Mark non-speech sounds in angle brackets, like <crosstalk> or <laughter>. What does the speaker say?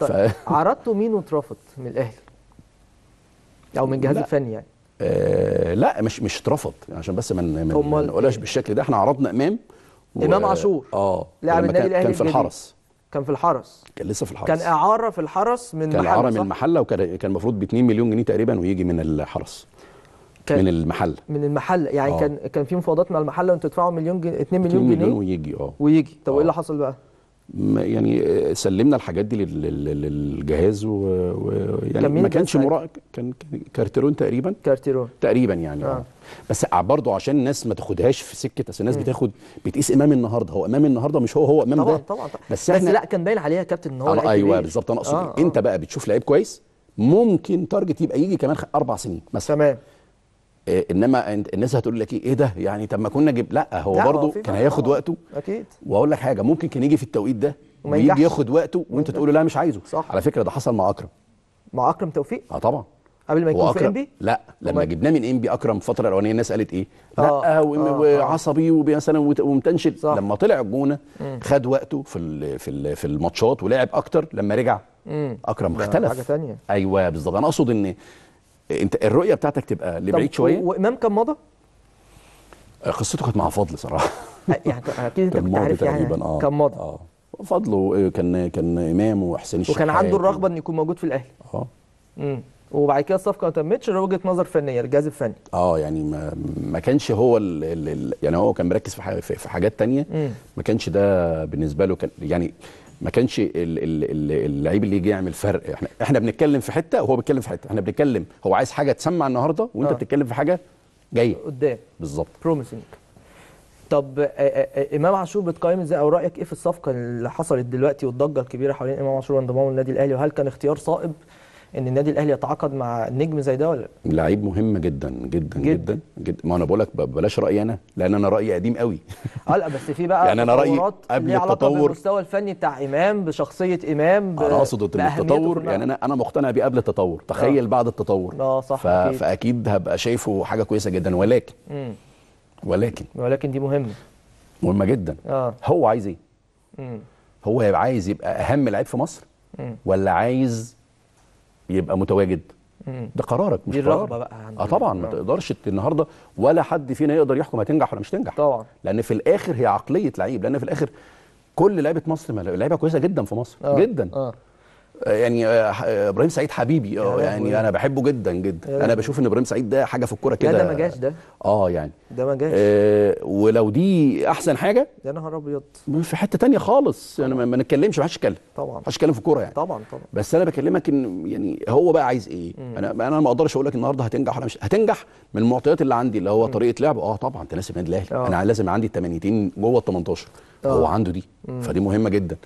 طيب ف... عرضتوا مين واترفض من الاهلي او من الجهاز الفني يعني آه لا مش مش اترفض عشان بس ما نقولهاش بالشكل ده احنا عرضنا امام و... امام عاشور اه لاعب النادي الاهلي كان في الحرس كان في الحرس كان لسه في الحرس كان اعاره في الحرس من كان اعاره من المحله وكان كان المفروض ب 2 مليون جنيه تقريبا ويجي من الحرس كان من المحله من المحله يعني أوه. كان كان في مفاوضات مع المحله وانتوا تدفعوا مليون جنيه 2 مليون, مليون جنيه ويجي اه ويجي طب وايه اللي آه. حصل بقى؟ يعني آه، سلمنا الحاجات دي للجهاز ويعني ما كانش مراقب كان كارتيرون تقريبا كارتيرون تقريبا يعني آه. آه. بس برضه عشان الناس ما تاخدهاش في سكه اصل الناس بتاخد بتقيس امام النهارده هو امام النهارده مش هو هو امام طبعا ده طبعا طبعا بس, بس لا كان باين عليها يا كابتن ان هو آه، ايوه بالظبط انا اقصد آه آه. انت بقى بتشوف لعيب كويس ممكن تارجت يبقى يجي كمان اربع سنين مثلا تمام آه، انما الناس هتقول لك إيه،, ايه ده يعني طب ما كنا جب لا هو برضه كان هياخد وقته اكيد واقول لك حاجه ممكن كان يجي في التوقيت ده ويجي ياخد وقته وانت تقول له لا مش عايزه صح. على فكره ده حصل مع اكرم مع اكرم توفيق اه طبعا قبل ما يكون في انبي لا لما جبناه من انبي اكرم الفتره الاولانيه الناس قالت ايه آه لا آه،, آه وعصبي ومثلا ومتنشد صح. لما طلع الجونه خد وقته في الـ في الـ في الماتشات ولعب اكتر لما رجع مم. اكرم اختلف حاجه ثانيه ايوه بالظبط انا اقصد ان انت الرؤيه بتاعتك تبقى لبعيد شويه وامام كان مضى؟ آه، قصته كانت مع فضل صراحه <laughs> يعني اكيد انت كنت عارف يعني آه. كان مضى اه فضله آه، كان كان امام وحسين الشحات وكان عنده الرغبه انه يكون موجود في الاهلي اه امم وبعد كده الصفقه ما تمتش لوجهه نظر فنيه الجهاز الفني اه يعني ما, ما كانش هو الـ الـ يعني هو كان مركز في, حاجات تانية ما كانش ده بالنسبه له كان يعني ما كانش اللعيب اللي يجي يعمل فرق احنا احنا بنتكلم في حته وهو بيتكلم في حته احنا بنتكلم هو عايز حاجه تسمع النهارده وانت آه. بتتكلم في حاجه جايه قدام بالظبط بروميسنج طب آه، آه، آه، امام عاشور بتقيم ازاي او رايك ايه في الصفقه اللي حصلت دلوقتي والضجه الكبيره حوالين امام عاشور وانضمامه للنادي الاهلي وهل كان اختيار صائب ان النادي الاهلي يتعاقد مع نجم زي ده ولا لعيب مهم جدا جدا جدا جدا ما انا بقول لك بلاش رايي انا لان انا رايي قديم قوي <laughs> اه لا بس في بقى يعني انا رايي قبل التطور بالمستوى الفني بتاع امام بشخصيه امام انا اقصد التطور يعني انا انا مقتنع بيه قبل التطور تخيل آه. بعد التطور اه صح ف... أكيد. فاكيد هبقى شايفه حاجه كويسه جدا ولكن م. ولكن ولكن دي مهمه مهمه جدا آه. هو عايز ايه؟ هو هيبقى عايز يبقى اهم لعيب في مصر ولا عايز يبقى متواجد ده قرارك مش قرارك بقى اه طبعا ما آه. تقدرش النهارده ولا حد فينا يقدر يحكم هتنجح ولا مش تنجح طبعا لان في الاخر هي عقليه لعيب لان في الاخر كل لعيبه مصر لعيبه كويسه جدا في مصر آه. جدا آه. يعني آه، آه، ابراهيم سعيد حبيبي اه يعني انا بحبه جدا جدا انا بشوف ان ابراهيم سعيد ده حاجه في الكوره كده ده ما جاش ده اه يعني ده ما جاش آه ولو دي احسن حاجه يا نهار ابيض في حته تانية خالص انا يعني ما نتكلمش ما حدش يتكلم طبعا ما حدش يتكلم في الكوره يعني طبعا طبعا بس انا بكلمك ان يعني هو بقى عايز ايه انا انا ما اقدرش اقول لك النهارده هتنجح ولا مش هتنجح من المعطيات اللي عندي اللي هو مم. طريقه لعب اه طبعا تناسب النادي الاهلي انا لازم عندي التمانيتين جوه ال 18 هو آه. عنده دي مم. فدي مهمه جدا